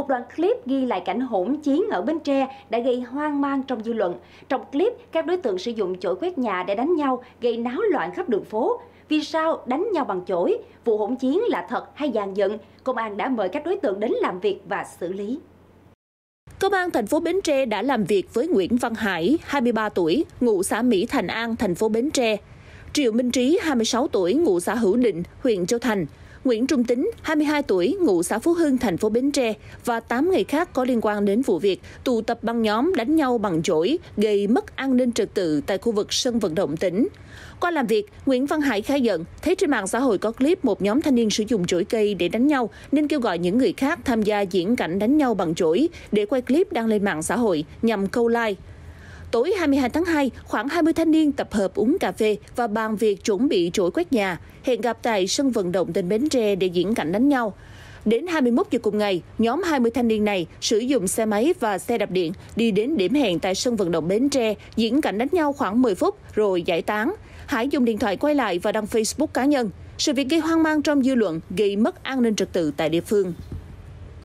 một đoạn clip ghi lại cảnh hỗn chiến ở Bến Tre đã gây hoang mang trong dư luận. Trong clip, các đối tượng sử dụng chổi quét nhà để đánh nhau, gây náo loạn khắp đường phố. Vì sao đánh nhau bằng chổi? Vụ hỗn chiến là thật hay dàn dựng? Công an đã mời các đối tượng đến làm việc và xử lý. Công an thành phố Bến Tre đã làm việc với Nguyễn Văn Hải, 23 tuổi, ngụ xã Mỹ Thành An, thành phố Bến Tre. Triệu Minh Trí, 26 tuổi, ngụ xã Hữu Định, huyện Châu Thành, Nguyễn Trung Tính, 22 tuổi, ngụ xã Phú Hưng, thành phố Bến Tre và 8 người khác có liên quan đến vụ việc tụ tập băng nhóm đánh nhau bằng chổi gây mất an ninh trật tự tại khu vực sân vận động tỉnh. Qua làm việc, Nguyễn Văn Hải khai nhận thấy trên mạng xã hội có clip một nhóm thanh niên sử dụng chổi cây để đánh nhau nên kêu gọi những người khác tham gia diễn cảnh đánh nhau bằng chổi để quay clip đăng lên mạng xã hội nhằm câu like. Tối 22 tháng 2, khoảng 20 thanh niên tập hợp uống cà phê và bàn việc chuẩn bị trỗi quét nhà, hẹn gặp tại sân vận động tỉnh Bến Tre để diễn cảnh đánh nhau. Đến 21 giờ cùng ngày, nhóm 20 thanh niên này sử dụng xe máy và xe đạp điện đi đến điểm hẹn tại sân vận động Bến Tre, diễn cảnh đánh nhau khoảng 10 phút rồi giải tán. Hải dùng điện thoại quay lại và đăng Facebook cá nhân. Sự việc gây hoang mang trong dư luận, gây mất an ninh trật tự tại địa phương.